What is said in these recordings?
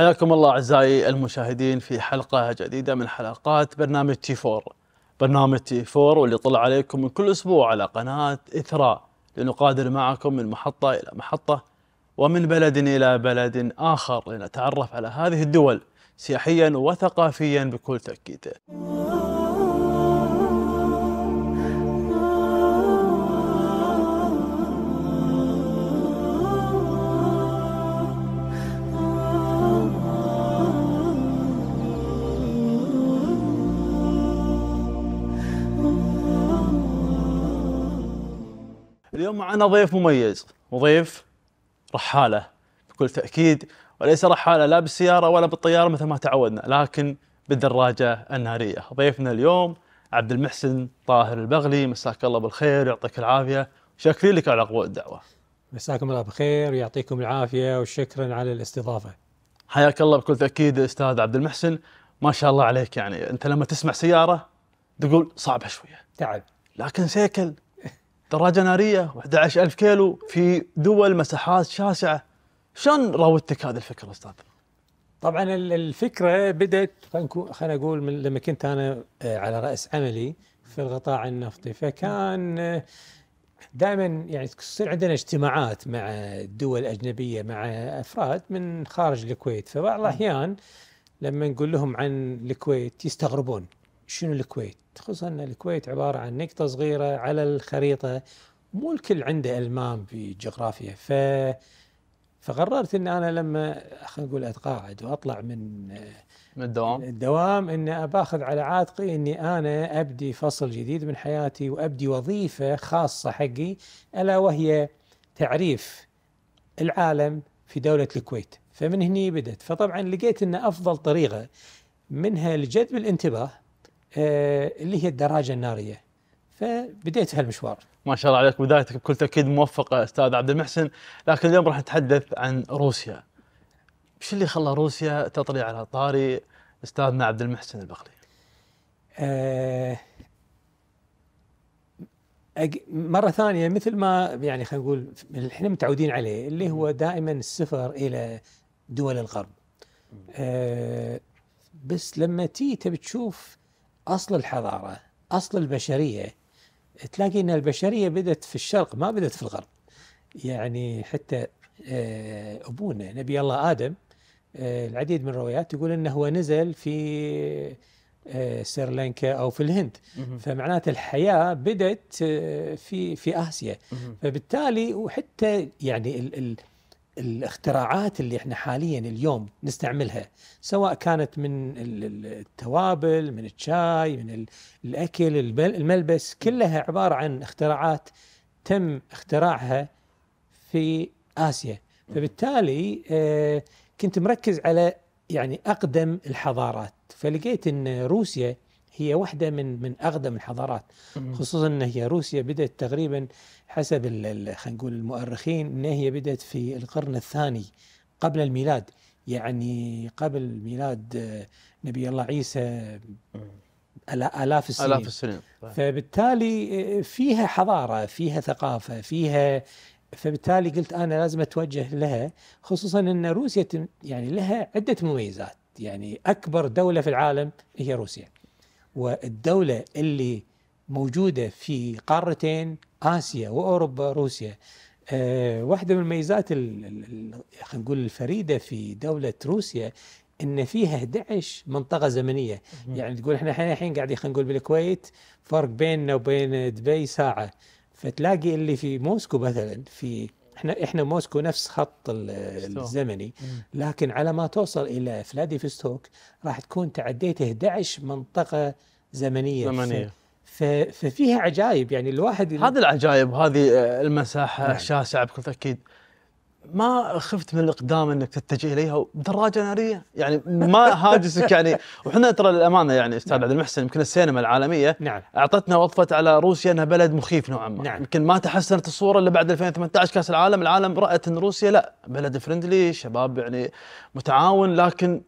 حياكم الله اعزائي المشاهدين في حلقه جديده من حلقات برنامج تي 4 برنامج تي 4 واللي طلع عليكم من كل اسبوع على قناه اثراء لنقادر معكم من محطه الى محطه ومن بلد الى بلد اخر لنتعرف على هذه الدول سياحيا وثقافيا بكل تاكيد. اليوم معنا ضيف مميز وضيف رحالة بكل تأكيد وليس رحالة لا بالسيارة ولا بالطيارة مثل ما تعودنا لكن بالدراجة النارية ضيفنا اليوم عبد المحسن طاهر البغلي مساك الله بالخير يعطيك العافية شاكرين لك على قبول الدعوة مساكم الله بخير ويعطيكم العافية وشكرا على الاستضافة حياك الله بكل تأكيد أستاذ عبد المحسن ما شاء الله عليك يعني أنت لما تسمع سيارة تقول صعبة شوية تعب لكن سيكل دراجة نارية و11000 كيلو في دول مساحات شاسعة شلون راودتك هذه الفكرة أستاذ؟ طبعا الفكرة بدأت خلينا أقول من لما كنت أنا آه، على رأس عملي في القطاع النفطي فكان آه، دائما يعني تصير عندنا اجتماعات مع دول أجنبية مع أفراد من خارج الكويت فبعض الأحيان لما نقول لهم عن الكويت يستغربون شنو الكويت خصوصا أن الكويت عبارة عن نقطة صغيرة على الخريطة مو الكل عنده ألمام في جغرافيا ف فقررت ان انا لما خلينا نقول اتقاعد واطلع من من الدوام الدوام ان باخذ على عاتقي اني انا ابدي فصل جديد من حياتي وابدي وظيفه خاصه حقي الا وهي تعريف العالم في دوله الكويت فمن هني بدت فطبعا لقيت ان افضل طريقه منها لجذب الانتباه آه، اللي هي الدراجه الناريه فبديت هالمشوار ما شاء الله عليك بدايتك بكل تاكيد موفقه استاذ عبد المحسن لكن اليوم راح نتحدث عن روسيا ايش اللي خلى روسيا تطري على طاري استاذنا عبد المحسن البخلي أه مره ثانيه مثل ما يعني خلينا نقول احنا متعودين عليه اللي هو دائما السفر الى دول الغرب أه بس لما تي تبي تشوف أصل الحضارة أصل البشرية تلاقي أن البشرية بدأت في الشرق ما بدأت في الغرب يعني حتى آه، أبونا نبي الله آدم آه، العديد من الروايات يقول أنه هو نزل في آه، سريلانكا او في الهند فمعناته الحياه بدات في في اسيا فبالتالي وحتى يعني ال ال الاختراعات اللي احنا حاليا اليوم نستعملها سواء كانت من التوابل من الشاي من الاكل الملبس كلها عباره عن اختراعات تم اختراعها في اسيا فبالتالي آه، كنت مركز على يعني اقدم الحضارات فلقيت ان روسيا هي واحده من من اقدم الحضارات خصوصا ان هي روسيا بدات تقريبا حسب خلينا نقول المؤرخين ان هي بدات في القرن الثاني قبل الميلاد يعني قبل ميلاد نبي الله عيسى آلاف السنين آلاف السنين طيب. فبالتالي آه، فيها حضارة فيها ثقافة فيها فبالتالي قلت أنا لازم أتوجه لها خصوصا أن روسيا يعني لها عدة مميزات يعني أكبر دولة في العالم هي روسيا والدولة اللي موجودة في قارتين آسيا وأوروبا روسيا آه، واحدة من الميزات خلينا نقول الفريدة في دولة روسيا ان فيها 11 منطقه زمنيه يعني تقول احنا الحين قاعدين خلينا نقول بالكويت فرق بيننا وبين دبي ساعه فتلاقي اللي في موسكو مثلا في احنا احنا موسكو نفس خط الزمني لكن على ما توصل الى فلاديفستوك راح تكون تعديت 11 منطقه زمنيه زمنيه ففيها عجائب يعني الواحد هذه العجائب هذه آه، المساحه نعم. الشاسعه بكل تاكيد ما خفت من الاقدام انك تتجه اليها بدراجه ناريه يعني ما هاجسك يعني وحنا ترى للامانه يعني استاذ نعم. عبد المحسن يمكن السينما العالميه نعم. اعطتنا وظفت على روسيا انها بلد مخيف نوعا ما نعم. يمكن ما تحسنت الصوره الا بعد 2018 كاس العالم العالم رات ان روسيا لا بلد فرندلي شباب يعني متعاون لكن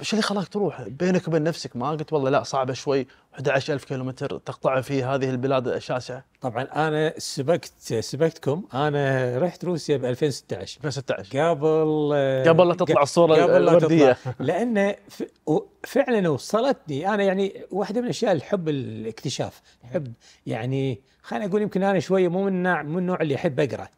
ايش اللي خلاك تروح بينك وبين نفسك ما قلت والله لا صعبه شوي 11000 كيلومتر تقطعها في هذه البلاد الشاسعه طبعا انا سبقت سبقتكم انا رحت روسيا ب 2016 2016 قبل آه، قبل لا تطلع الصوره قبل لا تطلع لان فعلا وصلتني انا يعني واحده من الاشياء الحب الاكتشاف حب يعني خليني اقول يمكن انا شويه مو من النوع اللي يحب اقرا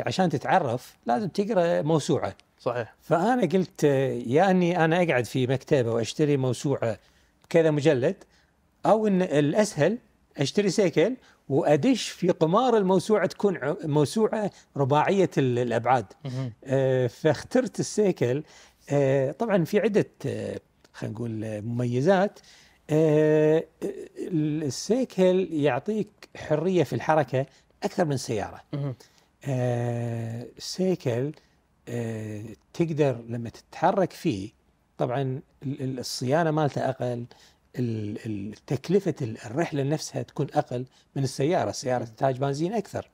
عشان تتعرف لازم تقرا موسوعه صحيح فانا قلت يا اني انا اقعد في مكتبه واشتري موسوعه كذا مجلد او ان الاسهل اشتري سيكل وادش في قمار الموسوعه تكون موسوعه رباعيه الابعاد آه، فاخترت السيكل آه، طبعا في عده آه، خلينا نقول مميزات السيكل يعطيك حريه في الحركه اكثر من سياره السيكل آه،, آه تقدر لما تتحرك فيه طبعا الصيانه مالته اقل تكلفه الرحله نفسها تكون اقل من السياره، السياره تحتاج بنزين اكثر.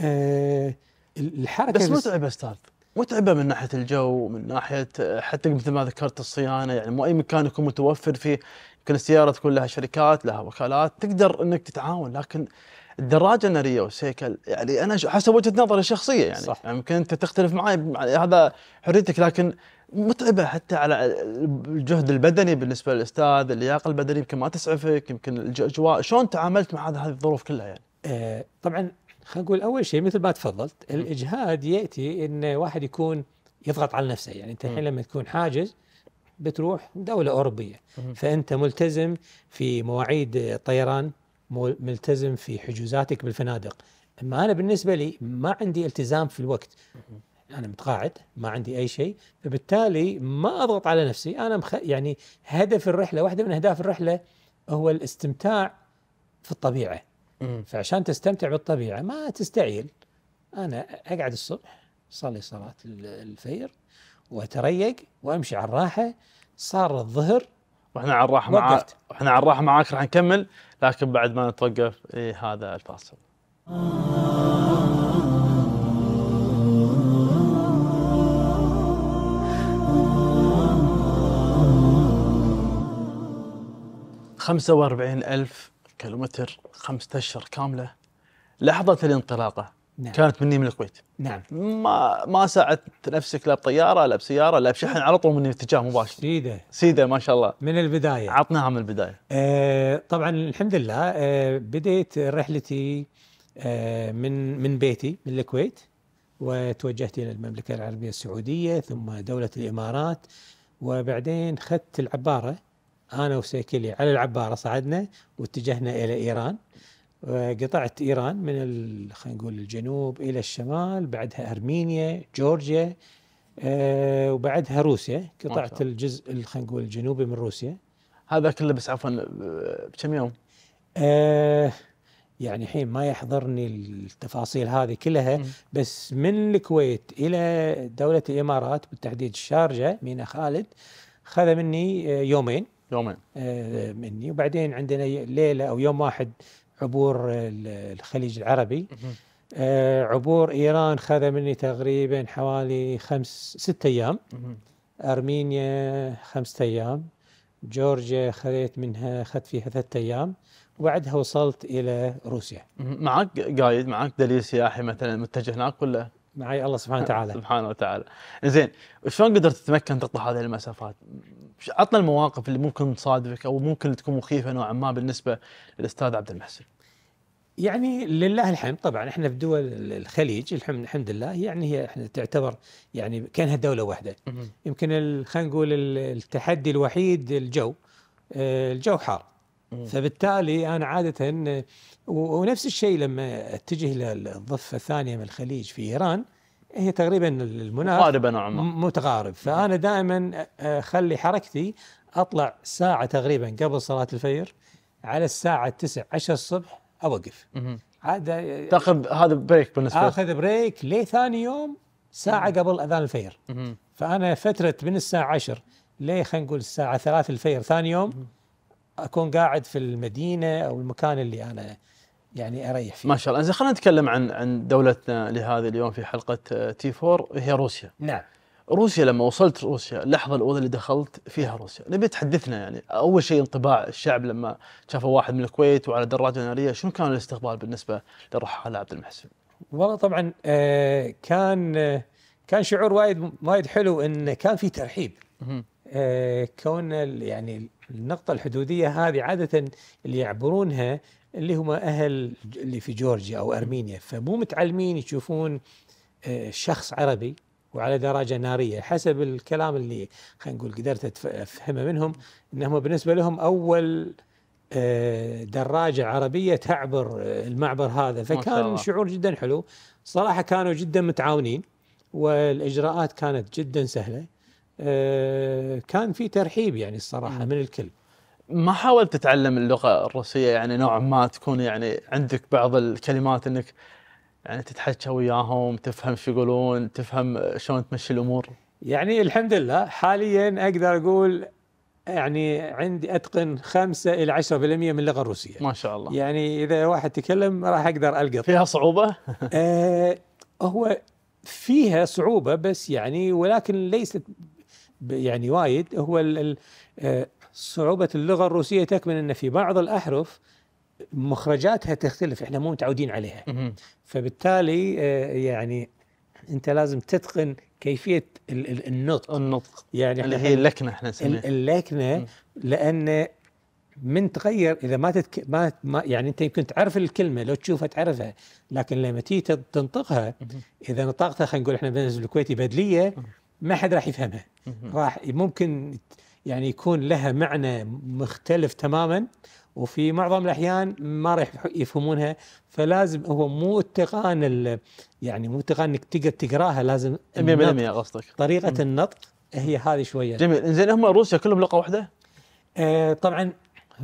آه الحركه بس متعبه استاذ متعبه من ناحيه الجو من ناحيه آه، حتى مثل ما ذكرت الصيانه يعني مو اي مكان يكون متوفر فيه يمكن السياره تكون لها شركات لها وكالات تقدر انك تتعاون لكن الدراجه الناريه والسيكل يعني انا حسب وجهه نظري الشخصيه يعني صح. يمكن يعني انت تختلف معي يعني هذا حريتك لكن متعبه حتى على الجهد البدني بالنسبه للاستاذ اللياقه البدنيه يمكن ما تسعفك يمكن الاجواء شلون تعاملت مع هذه الظروف كلها يعني آه طبعا خلينا نقول اول شيء مثل ما تفضلت الاجهاد ياتي ان واحد يكون يضغط على نفسه يعني انت الحين لما تكون حاجز بتروح دولة أوروبية فأنت ملتزم في مواعيد طيران ملتزم في حجوزاتك بالفنادق اما انا بالنسبه لي ما عندي التزام في الوقت انا متقاعد ما عندي اي شيء فبالتالي ما اضغط على نفسي انا مخ... يعني هدف الرحله واحده من اهداف الرحله هو الاستمتاع في الطبيعه فعشان تستمتع بالطبيعه ما تستعجل انا اقعد الصبح صلي صلاه الفير واتريق وامشي على الراحه صار الظهر واحنا على الراحه معاك واحنا على الراحه معاك راح نكمل لكن بعد ما نتوقف إيه هذا الفاصل خمسة وأربعين ألف كيلومتر خمسة أشهر كاملة لحظة الانطلاقة نعم. كانت مني من الكويت نعم ما ما ساعدت نفسك لا بطياره لا بسياره لا بشحن على طول من اتجاه مباشر سيده سيده ما شاء الله من البدايه عطناها من البدايه آه طبعا الحمد لله آه بديت رحلتي آه من من بيتي من الكويت وتوجهت الى المملكه العربيه السعوديه ثم دوله الامارات وبعدين اخذت العباره انا وسيكلي على العباره صعدنا واتجهنا الى ايران قطعت إيران من خلينا نقول الجنوب إلى الشمال بعدها أرمينيا جورجيا آه وبعدها روسيا قطعت الجزء خلينا نقول الجنوبي من روسيا هذا كله بس عفوا آه، بكم يوم؟ آه يعني الحين ما يحضرني التفاصيل هذه كلها م. بس من الكويت الى دوله الامارات بالتحديد الشارجه مينا خالد خذ مني آه، يومين يومين آه مني وبعدين عندنا ليله او يوم واحد عبور الخليج العربي آه، عبور ايران خذ مني تقريبا حوالي خمس ست ايام ارمينيا خمسة ايام جورجيا خذيت منها اخذت فيها ثلاثة ايام وبعدها وصلت الى روسيا. معك قايد معك دليل سياحي مثلا متجه هناك ولا؟ معي الله سبحانه وتعالى. سبحانه وتعالى. زين شلون قدرت تتمكن تطلع هذه المسافات؟ عطنا المواقف اللي ممكن تصادفك او ممكن تكون مخيفه نوعا ما بالنسبه للاستاذ عبد المحسن. يعني لله الحمد طبعا احنا في دول الخليج الحمد, الحمد لله يعني هي احنا تعتبر يعني كانها دوله واحده يمكن خلينا نقول التحدي الوحيد الجو آه، الجو حار فبالتالي انا عاده ونفس الشيء لما اتجه للضفه الثانيه من الخليج في ايران هي تقريبا المناخ متقاربة نوعا ما متقارب فانا دائما اخلي حركتي اطلع ساعه تقريبا قبل صلاه الفجر على الساعه 9 10 الصبح اوقف هذا تاخذ هذا بريك بالنسبه اخذ بريك لثاني يوم ساعه مم. قبل اذان الفجر فانا فتره من الساعه 10 لي خلينا نقول الساعه 3 الفجر ثاني يوم مم. اكون قاعد في المدينه او المكان اللي انا يعني اريح فيه. ما شاء الله، زين خلينا نتكلم عن عن دولتنا لهذا اليوم في حلقه آه، تي 4 هي روسيا. نعم. روسيا لما وصلت روسيا اللحظه الاولى اللي دخلت فيها روسيا، نبي تحدثنا يعني اول شيء انطباع الشعب لما شافوا واحد من الكويت وعلى دراجه ناريه، شنو كان الاستقبال بالنسبه للرحاله عبد المحسن؟ والله طبعا آه، كان آه، كان شعور وايد وايد حلو ان كان في ترحيب. كون يعني النقطه الحدوديه هذه عاده اللي يعبرونها اللي هم أهل اللي في جورجيا أو أرمينيا فمو متعلمين يشوفون آه، شخص عربي وعلى درجه ناريه حسب الكلام اللي خلينا نقول قدرت افهمه منهم انهم بالنسبه لهم اول آه، دراجه عربيه تعبر آه، المعبر هذا فكان شعور جدا حلو صراحه كانوا جدا متعاونين والاجراءات كانت جدا سهله كان في ترحيب يعني الصراحه من الكل ما حاولت تتعلم اللغه الروسيه يعني نوعا ما تكون يعني عندك بعض الكلمات انك يعني تتحكى وياهم تفهم شو يقولون تفهم شلون تمشي الامور يعني الحمد لله حاليا اقدر اقول يعني عندي اتقن 5 الى 10% من اللغه الروسيه ما شاء الله يعني اذا واحد تكلم راح اقدر القط فيها صعوبه؟ آه هو فيها صعوبه بس يعني ولكن ليست يعني وايد هو ال ال آه، صعوبة اللغة الروسية تكمن أن في بعض الأحرف مخرجاتها تختلف احنا مو متعودين عليها فبالتالي آه، يعني انت لازم تتقن كيفيه النطق النطق يعني اللي هي اللكنه احنا نسميها اللكنه لان من تغير اذا ما, تتك... ما ما يعني انت يمكن تعرف الكلمه لو تشوفها تعرفها لكن لما تيجي تنطقها اذا نطقتها خلينا نقول احنا بالنسبه الكويتي بدليه ما حد راح يفهمها راح ممكن يعني يكون لها معنى مختلف تماما وفي معظم الاحيان ما راح يفهمونها فلازم هو مو اتقان يعني مو اتقان انك تقدر تقراها لازم 100% قصدك طريقه مم. النطق هي هذه شويه جميل زين هم روسيا كلهم لغه واحده؟ آه طبعا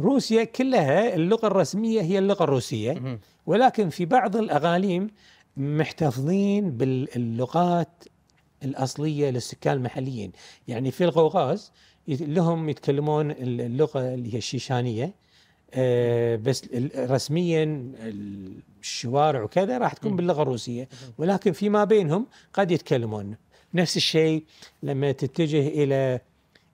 روسيا كلها اللغه الرسميه هي اللغه الروسيه مم. ولكن في بعض الاغاليم محتفظين باللغات الأصلية للسكان المحليين يعني في القوقاز لهم يتكلمون اللغة اللي هي الشيشانية آه، بس رسميا الشوارع وكذا راح تكون باللغه الروسيه ولكن فيما بينهم قد يتكلمون نفس الشيء لما تتجه الى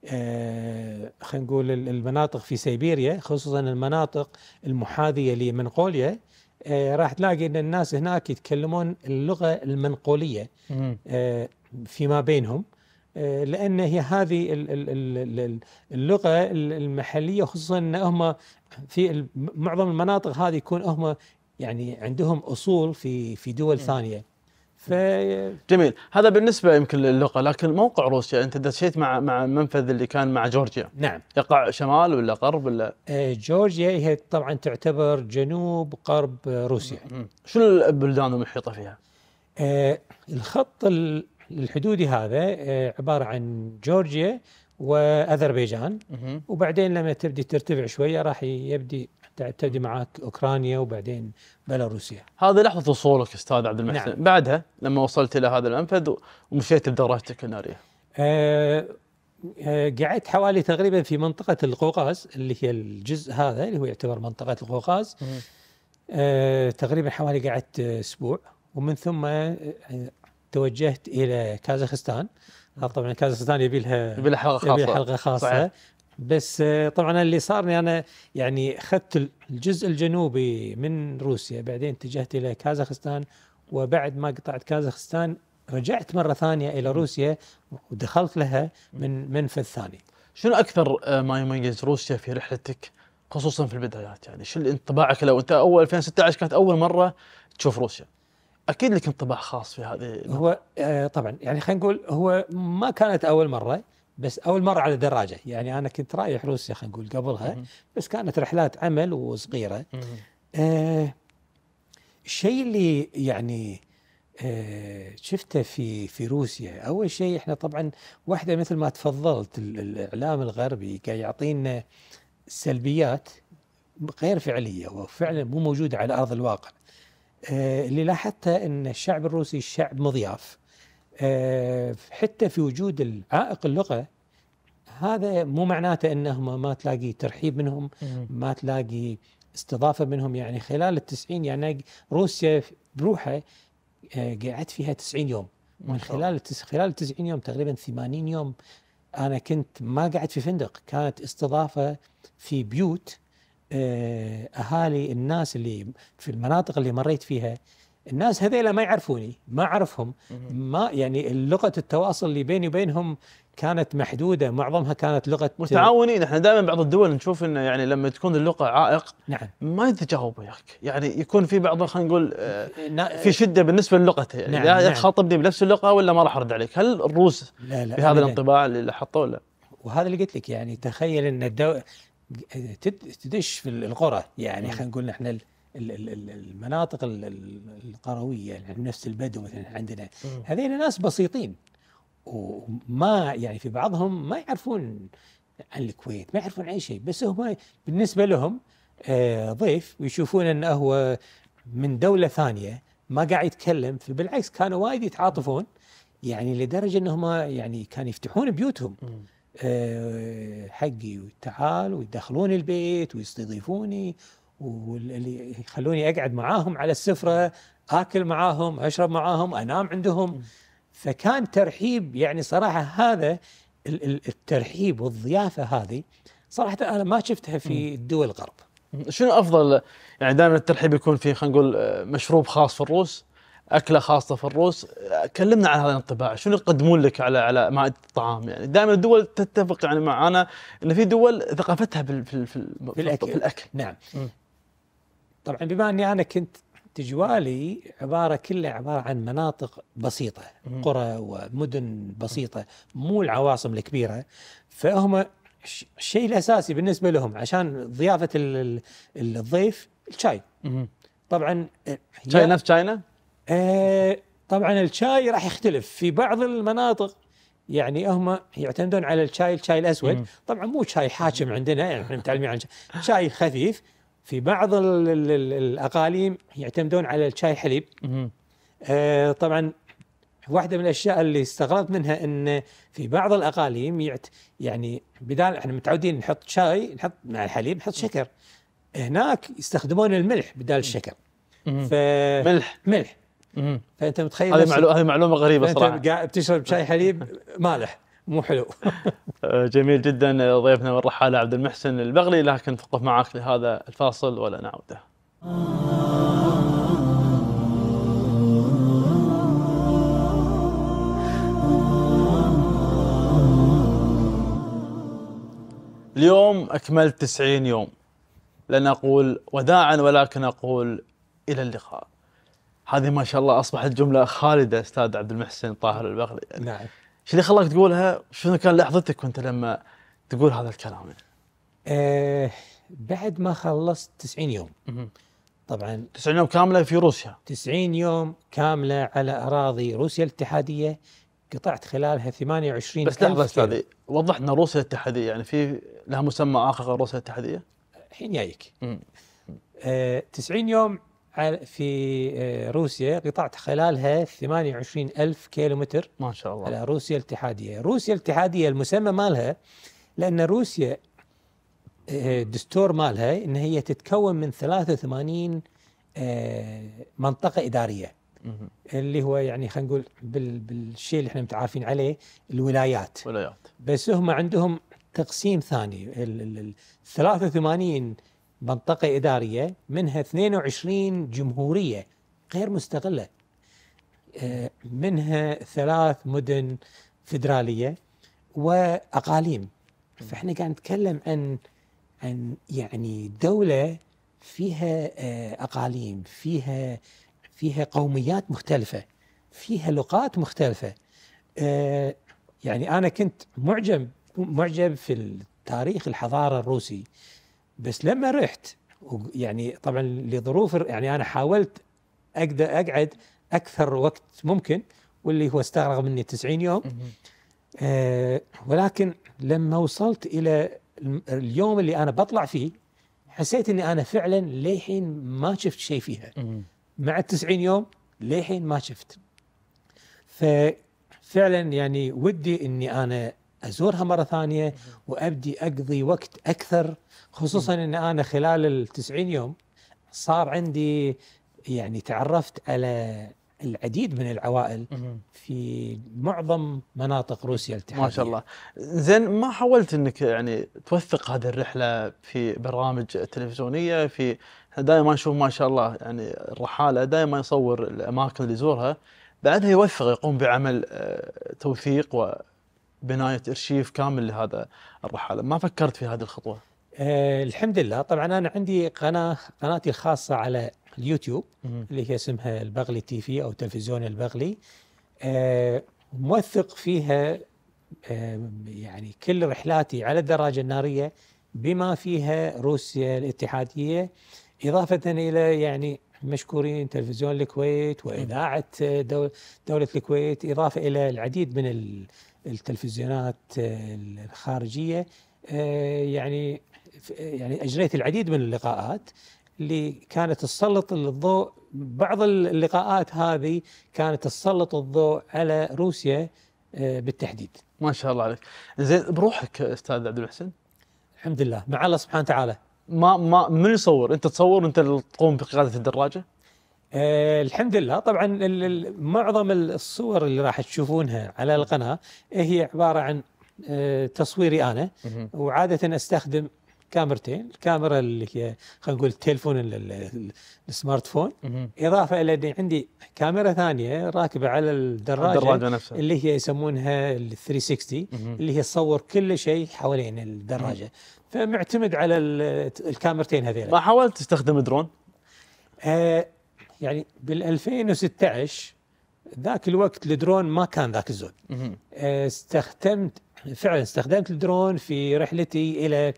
آه، خلينا نقول المناطق في سيبيريا خصوصا المناطق المحاذيه لمنغوليا آه، راح تلاقي ان الناس هناك يتكلمون اللغه المنقوليه فيما بينهم آه، لان هي هذه اللغه المحليه خصوصا ان هم في معظم المناطق هذه يكون هم يعني عندهم اصول في في دول ثانيه ف... جميل هذا بالنسبه يمكن للغه لكن موقع روسيا انت دشيت مع مع المنفذ اللي كان مع جورجيا نعم يقع شمال ولا غرب ولا آه، جورجيا هي طبعا تعتبر جنوب غرب روسيا شنو البلدان المحيطه فيها؟ آه، الخط ال... الحدودي هذا آه، عباره عن جورجيا واذربيجان وبعدين لما تبدي ترتفع شويه راح يبدي تبدي معك اوكرانيا وبعدين بيلاروسيا. هذه لحظه وصولك استاذ عبد المحسن، نعم. بعدها لما وصلت الى هذا المنفذ ومشيت بدورتك الناريه. آه،, أه قعدت حوالي تقريبا في منطقه القوقاز اللي هي الجزء هذا اللي هو يعتبر منطقه القوقاز. آه، تقريبا حوالي قعدت اسبوع ومن ثم توجهت الى كازاخستان طبعا كازاخستان يبي لها يبي لها حلقه خاصه يبي حلقه خاصه صحيح. بس آه، طبعا اللي صارني انا يعني اخذت الجزء الجنوبي من روسيا بعدين اتجهت الى كازاخستان وبعد ما قطعت كازاخستان رجعت مره ثانيه الى روسيا ودخلت لها من منفذ ثاني. شنو اكثر آه، ما يميز روسيا في رحلتك خصوصا في البدايات يعني شو انطباعك لو انت اول 2016 كانت اول مره تشوف روسيا؟ اكيد لك انطباع خاص في هذه هو آه طبعا يعني خلينا نقول هو ما كانت اول مره بس اول مره على دراجه يعني انا كنت رايح روسيا خلينا نقول قبلها بس كانت رحلات عمل وصغيره آه الشيء اللي يعني آه شفته في في روسيا اول شيء احنا طبعا واحده مثل ما تفضلت الاعلام الغربي قاعد يعطينا سلبيات غير فعليه وفعلا مو موجوده على ارض الواقع اللي آه، لاحظته ان الشعب الروسي شعب مضياف آه، حتى في وجود العائق اللغه هذا مو معناته انهم ما تلاقي ترحيب منهم ما تلاقي استضافه منهم يعني خلال التسعين يعني روسيا بروحها آه، قعدت فيها 90 يوم من خلال خلال ال 90 يوم تقريبا 80 يوم انا كنت ما قعدت في فندق كانت استضافه في بيوت آه، اهالي الناس اللي في المناطق اللي مريت فيها الناس هذيلا ما يعرفوني ما اعرفهم ما يعني لغه التواصل اللي بيني وبينهم كانت محدوده معظمها كانت لغه متعاونين احنا دائما بعض الدول نشوف انه يعني لما تكون اللغه عائق نعم ما يتجاوب وياك يعني يكون في بعض خلينا نقول آه، في شده بالنسبه للغته يعني نعم لا تخاطبني نعم. بنفس اللغه ولا ما راح ارد عليك هل الروس لا لا بهذا الانطباع اللي لاحظته ولا وهذا اللي قلت لك يعني تخيل ان الدو... تدش في القرى يعني خلينا نقول احنا المناطق القرويه يعني نفس البدو مثلا عندنا هذين ناس بسيطين وما يعني في بعضهم ما يعرفون عن الكويت ما يعرفون اي شيء بس هم بالنسبه لهم آه، ضيف ويشوفون انه هو من دوله ثانيه ما قاعد يتكلم بالعكس كانوا وايد يتعاطفون يعني لدرجه انهم يعني كانوا يفتحون بيوتهم آه، حقي تعال ويدخلوني البيت ويستضيفوني واللي يخلوني اقعد معاهم على السفره اكل معاهم اشرب معاهم انام عندهم فكان ترحيب يعني صراحه هذا الترحيب والضيافه هذه صراحه انا ما شفتها في دول الغرب شنو افضل يعني دائما الترحيب يكون فيه خلينا نقول آه، مشروب خاص في الروس اكله خاصه في الروس كلمنا عن هذا الانطباع شنو يقدمون لك على على مائده الطعام يعني دائما الدول تتفق يعني معنا ان في دول ثقافتها في, في, في, في الاكل في الاكل نعم م. طبعا بما اني انا كنت تجوالي عباره كلها عباره عن مناطق بسيطه م. قرى ومدن بسيطه مو العواصم الكبيره فهم الشيء الاساسي بالنسبه لهم عشان ضيافه الضيف الشاي طبعا شاي نفس تشاينا؟ آه، طبعا الشاي راح يختلف في بعض المناطق يعني هم يعتمدون على الشاي الشاي الاسود طبعا مو شاي حاكم عندنا يعني احنا متعلمين عن شاي خفيف في بعض الاقاليم يعتمدون على الشاي حليب آه، طبعا واحده من الاشياء اللي استغربت منها ان في بعض الاقاليم يعت يعني بدال احنا متعودين نحط شاي نحط مع الحليب نحط شكر هناك يستخدمون الملح بدال الشكر ف ملح ملح فانت متخيل هذه معلومه هذه معلومه غريبه صراحه انت قاعد بتشرب شاي حليب مالح مو حلو آه، جميل جدا آه، ضيفنا والرحاله عبد المحسن البغلي لكن توقف معك لهذا الفاصل ولا نعوده اليوم أكملت 90 يوم لن أقول وداعا ولكن أقول إلى اللقاء هذه ما شاء الله اصبحت جمله خالده استاذ عبد المحسن طاهر البغلي نعم ايش اللي خلاك تقولها؟ شنو كان لحظتك وانت لما تقول هذا الكلام؟ يعني؟ أه بعد ما خلصت 90 يوم طبعا 90 يوم كامله في روسيا 90 يوم كامله على اراضي روسيا الاتحاديه قطعت خلالها 28 بس لحظه استاذي وضح ان روسيا الاتحاديه يعني في لها مسمى اخر غير روسيا الاتحاديه؟ الحين جايك 90 آه، يوم في آه، روسيا قطعت خلالها 28 ألف كيلومتر ما شاء الله على روسيا الاتحادية روسيا الاتحادية المسمى مالها لأن روسيا آه، الدستور مالها ان هي تتكون من 83 آه، منطقه اداريه اللي هو يعني خلينا نقول بالشيء اللي احنا متعارفين عليه الولايات ولايات بس هم عندهم تقسيم ثاني ال 83 منطقة إدارية منها 22 جمهورية غير مستقلة آه، منها ثلاث مدن فدرالية وأقاليم فإحنا قاعد نتكلم عن عن يعني دولة فيها آه، أقاليم فيها فيها قوميات مختلفة فيها لغات مختلفة آه، يعني أنا كنت معجب معجب في التاريخ الحضارة الروسي بس لما رحت يعني طبعا لظروف يعني انا حاولت اقدر اقعد اكثر وقت ممكن واللي هو استغرق مني 90 يوم آه ولكن لما وصلت الى اليوم اللي انا بطلع فيه حسيت اني انا فعلا للحين ما شفت شيء فيها مع ال 90 يوم للحين ما شفت ففعلا يعني ودي اني انا ازورها مره ثانيه وابدي اقضي وقت اكثر خصوصا ان انا خلال ال 90 يوم صار عندي يعني تعرفت على العديد من العوائل في معظم مناطق روسيا الاتحاديه ما شاء الله زين ما حاولت انك يعني توثق هذه الرحله في برامج تلفزيونيه في دائما نشوف ما شاء الله يعني الرحاله دائما يصور الاماكن اللي يزورها بعدها يوثق يقوم بعمل آه، توثيق بنايه ارشيف كامل لهذا الرحاله، ما فكرت في هذه الخطوه؟ أه الحمد لله طبعا انا عندي قناه قناتي الخاصه على اليوتيوب مم. اللي هي اسمها البغلي تي في او تلفزيون البغلي أه موثق فيها أه يعني كل رحلاتي على الدراجه الناريه بما فيها روسيا الاتحاديه اضافه الى يعني مشكورين تلفزيون الكويت واذاعه دوله الكويت اضافه الى العديد من التلفزيونات آه، الخارجيه آه، يعني آه، يعني اجريت العديد من اللقاءات اللي كانت تسلط الضوء بعض اللقاءات هذه كانت تسلط الضوء على روسيا بالتحديد. ما شاء الله عليك. زين بروحك استاذ عبد المحسن؟ الحمد لله مع الله سبحانه وتعالى. ما ما من يصور؟ انت تصور انت اللي تقوم بقياده الدراجه؟ أه الحمد لله طبعا معظم الصور اللي راح تشوفونها على القناه هي عباره عن أه تصويري انا وعاده استخدم كاميرتين الكاميرا اللي هي خلينا نقول التليفون السمارت فون اضافه الى اني عندي كاميرا ثانيه راكبه على الدراجه, الدراجة نفسها. اللي هي يسمونها ال 360 اللي هي تصور كل شيء حوالين الدراجه فمعتمد على الكاميرتين هذيلا ما حاولت تستخدم درون؟ آه يعني بال 2016 ذاك الوقت الدرون ما كان ذاك الزود آه، استخدمت فعلا استخدمت الدرون في رحلتي الى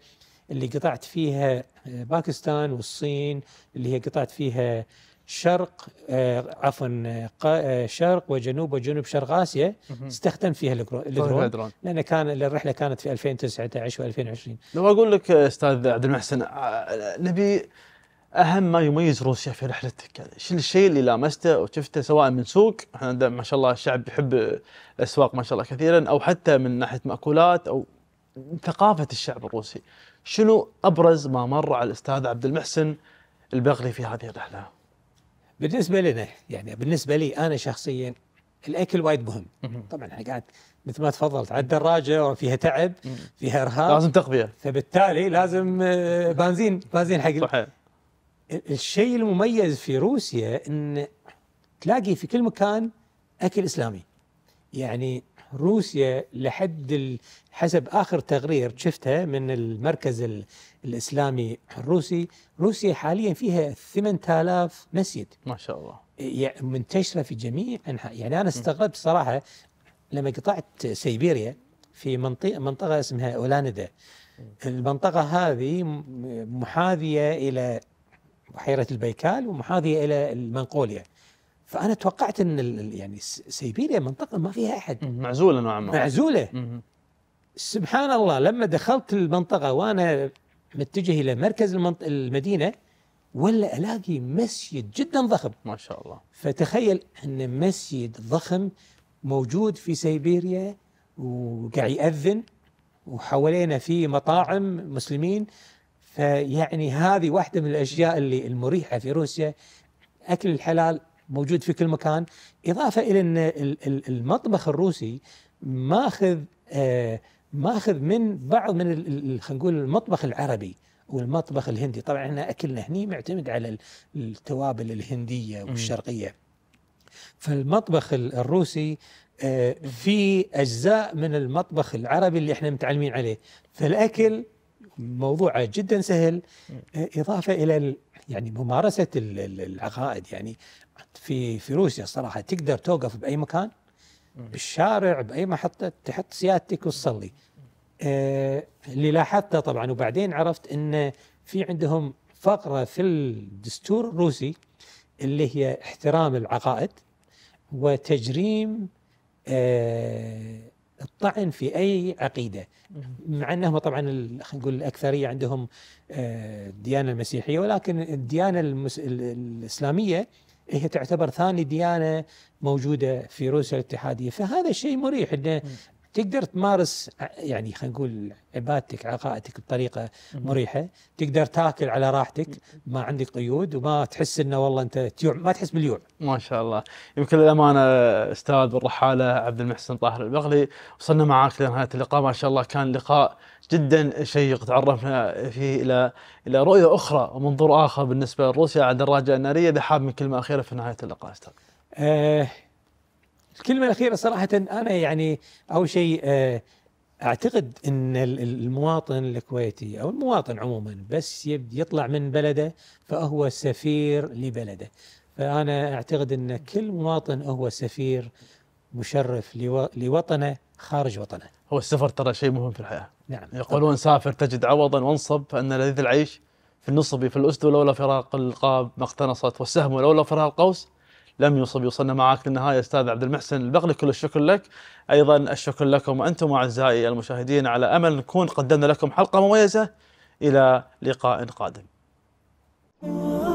اللي قطعت فيها آه، باكستان والصين اللي هي قطعت فيها شرق آه، عفوا شرق وجنوب وجنوب شرق اسيا استخدم فيها طيب، الدرون لان كان الرحله كانت في 2019 و2020 لو اقول لك استاذ عبد المحسن نبي اهم ما يميز روسيا في رحلتك يعني شو الشيء اللي لامسته وشفته سواء من سوق احنا ما شاء الله الشعب يحب الاسواق ما شاء الله كثيرا او حتى من ناحيه ماكولات او ثقافه الشعب الروسي شنو ابرز ما مر على الاستاذ عبد المحسن البغلي في هذه الرحله بالنسبه لنا يعني بالنسبه لي انا شخصيا الاكل وايد مهم طبعا احنا قاعد مثل ما تفضلت على الدراجه وفيها تعب فيها ارهاق لازم تقضيه فبالتالي لازم آه، بنزين بنزين حق صحيح الشيء المميز في روسيا ان تلاقي في كل مكان اكل اسلامي يعني روسيا لحد حسب اخر تقرير شفتها من المركز الاسلامي الروسي روسيا حاليا فيها 8000 مسجد ما شاء الله منتشره في جميع انحاء يعني انا استغربت صراحه لما قطعت سيبيريا في منطقه منطقه اسمها اولاندا المنطقه هذه محاذيه الى بحيره البيكال ومحاذيه الى منقوليا فانا توقعت ان يعني سيبيريا منطقه ما فيها احد معزوله نوعا ما معزوله سبحان الله لما دخلت المنطقه وانا متجه الى مركز المدينه ولا الاقي مسجد جدا ضخم ما شاء الله فتخيل ان مسجد ضخم موجود في سيبيريا وقاعد يأذن وحوالينا في مطاعم مسلمين فيعني هذه واحده من الاشياء اللي المريحه في روسيا اكل الحلال موجود في كل مكان اضافه الى ان المطبخ الروسي ماخذ آه، ماخذ من بعض من خلينا نقول المطبخ العربي والمطبخ الهندي طبعا احنا اكلنا هني معتمد على التوابل الهنديه والشرقيه فالمطبخ الروسي آه، في اجزاء من المطبخ العربي اللي احنا متعلمين عليه فالاكل موضوع جدا سهل آه، اضافه الى يعني ممارسه العقائد يعني في في روسيا الصراحه تقدر توقف باي مكان بالشارع باي محطه تحط سيادتك وتصلي آه، اللي لاحظته طبعا وبعدين عرفت ان في عندهم فقره في الدستور الروسي اللي هي احترام العقائد وتجريم آه، الطعن في اي عقيده مع انهم طبعا خلينا نقول الاكثريه عندهم آه، الديانه المسيحيه ولكن الديانه المس... الاسلاميه هي تعتبر ثاني ديانه موجوده في روسيا الاتحاديه فهذا شيء مريح انه تقدر تمارس يعني خلينا نقول عبادتك عقائدك بطريقه مريحه تقدر تاكل على راحتك ما عندك قيود وما تحس انه والله انت تجوع ما تحس بالجوع ما شاء الله يمكن للامانه استاذ الرحاله عبد المحسن طاهر البغلي وصلنا معاك لنهايه اللقاء ما شاء الله كان لقاء جدا شيق تعرفنا فيه الى الى رؤيه اخرى ومنظور اخر بالنسبه لروسيا على الدراجه الناريه اذا حاب من كلمه اخيره في نهايه اللقاء استاذ. أه الكلمة الأخيرة صراحة أنا يعني أول شيء آه، أعتقد أن المواطن الكويتي أو المواطن عموما بس يطلع من بلده فهو سفير لبلده فأنا أعتقد أن كل مواطن هو سفير مشرف لوطنه خارج وطنه هو السفر ترى شيء مهم في الحياة نعم يقولون سافر تجد عوضا وانصب فإن لذيذ العيش في النصب في الأسد لولا فراق القاب ما اقتنصت والسهم لولا فراق القوس لم يصب يوصلنا معك للنهايه استاذ عبد المحسن البغلي كل الشكر لك ايضا الشكر لكم انتم اعزائي المشاهدين على امل نكون قدمنا لكم حلقه مميزه الى لقاء قادم.